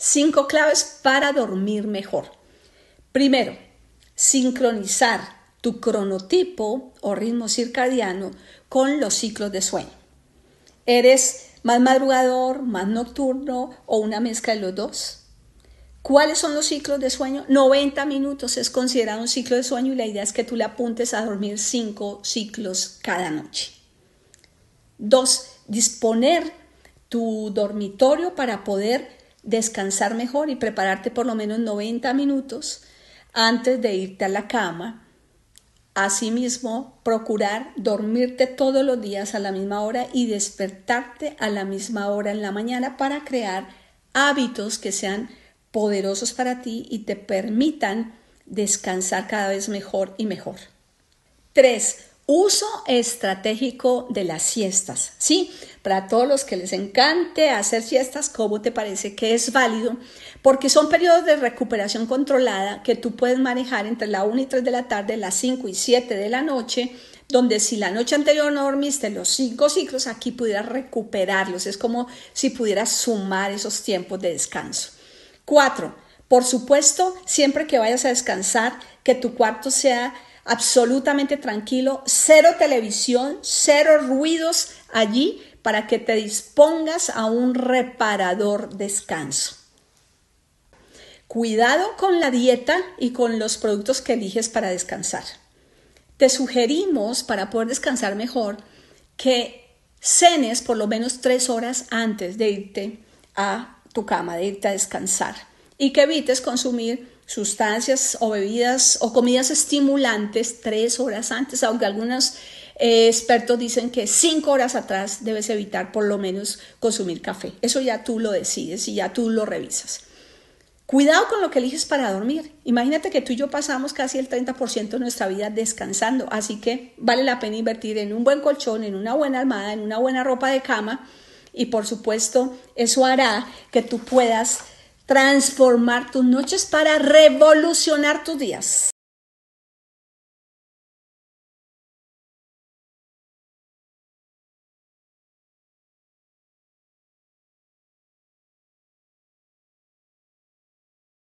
Cinco claves para dormir mejor. Primero, sincronizar tu cronotipo o ritmo circadiano con los ciclos de sueño. ¿Eres más madrugador, más nocturno o una mezcla de los dos? ¿Cuáles son los ciclos de sueño? 90 minutos es considerado un ciclo de sueño y la idea es que tú le apuntes a dormir cinco ciclos cada noche. Dos, disponer tu dormitorio para poder descansar mejor y prepararte por lo menos 90 minutos antes de irte a la cama. Asimismo, procurar dormirte todos los días a la misma hora y despertarte a la misma hora en la mañana para crear hábitos que sean poderosos para ti y te permitan descansar cada vez mejor y mejor. 3. Uso estratégico de las siestas, ¿sí? Para todos los que les encante hacer siestas, ¿cómo te parece que es válido? Porque son periodos de recuperación controlada que tú puedes manejar entre la 1 y 3 de la tarde, las 5 y 7 de la noche, donde si la noche anterior no dormiste los cinco ciclos, aquí pudieras recuperarlos. Es como si pudieras sumar esos tiempos de descanso. Cuatro, por supuesto, siempre que vayas a descansar, que tu cuarto sea absolutamente tranquilo, cero televisión, cero ruidos allí para que te dispongas a un reparador descanso. Cuidado con la dieta y con los productos que eliges para descansar. Te sugerimos, para poder descansar mejor, que cenes por lo menos tres horas antes de irte a tu cama, de irte a descansar y que evites consumir sustancias o bebidas o comidas estimulantes tres horas antes, aunque algunos eh, expertos dicen que cinco horas atrás debes evitar por lo menos consumir café. Eso ya tú lo decides y ya tú lo revisas. Cuidado con lo que eliges para dormir. Imagínate que tú y yo pasamos casi el 30% de nuestra vida descansando, así que vale la pena invertir en un buen colchón, en una buena almohada, en una buena ropa de cama y por supuesto eso hará que tú puedas transformar tus noches para revolucionar tus días.